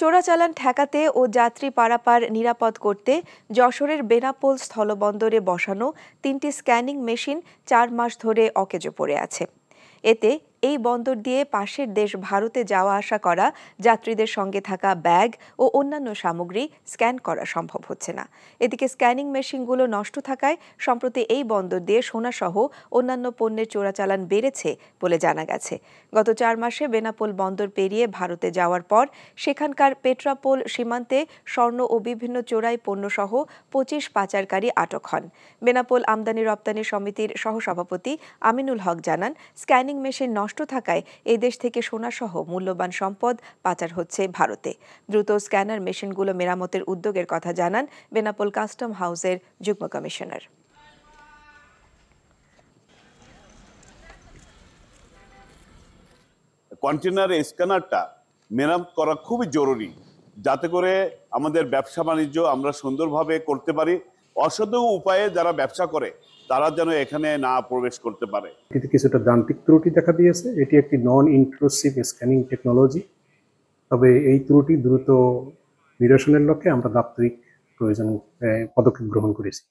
চোরাচালান ঠেকাতে ও যাত্রী পারাপার নিরাপদ করতে যশোরের বেনাপোল স্থলবন্দরে বসানো তিনটি স্ক্যানিং মেশিন চার মাস ধরে অকেজো পড়ে আছে এতে এই বন্দর দিয়ে পাশের দেশ ভারতে যাওয়া আসা করা যাত্রীদের সঙ্গে থাকা ব্যাগ ও অন্যান্য সামগ্রী স্ক্যান করা সম্ভব হচ্ছে না এদিকে স্ক্যানিং মেশিনগুলো নষ্ট থাকায় সম্প্রতি এই বন্দর দিয়ে সোনাসহ অন্যান্য পণ্যের চোরাচালান বেড়েছে বলে জানা গেছে গত চার মাসে বেনাপোল বন্দর পেরিয়ে ভারতে যাওয়ার পর সেখানকার পেট্রাপোল সীমান্তে স্বর্ণ ও বিভিন্ন চোরাই পণ্যসহ পঁচিশ পাচারকারী আটক হন বেনাপোল আমদানি রপ্তানি সমিতির সহসভাপতি আমিনুল হক জানান স্ক্যানিং মেশিন নষ্ট থাকায় এই দেশ থেকে সোনাসহ মূল্যবান সম্পদ পাচার হচ্ছে ভারতে দ্রুত স্ক্যানার মেশিনগুলো মেরামতের উদ্যোগের কথা জানান বেনাপোল কাস্টম হাউসের যুগ্ম কমিশনার কন্টেনার স্ক্যানারটা মেরামত করা খুবই জরুরি যাতে করে আমাদের ব্যবসা বাণিজ্য আমরা সুন্দরভাবে করতে পারি অসাধু উপায়ে যারা ব্যবসা করে তারা যেন এখানে না প্রবেশ করতে পারে কিছুটা যান্ত্রিক ত্রুটি দেখা দিয়েছে এটি একটি নন ইনক্লুসিভ স্ক্যানিং টেকনোলজি তবে এই ত্রুটি দ্রুত নিরসনের লক্ষ্যে আমরা দাপ্তরিক প্রয়োজন পদক্ষেপ গ্রহণ করেছি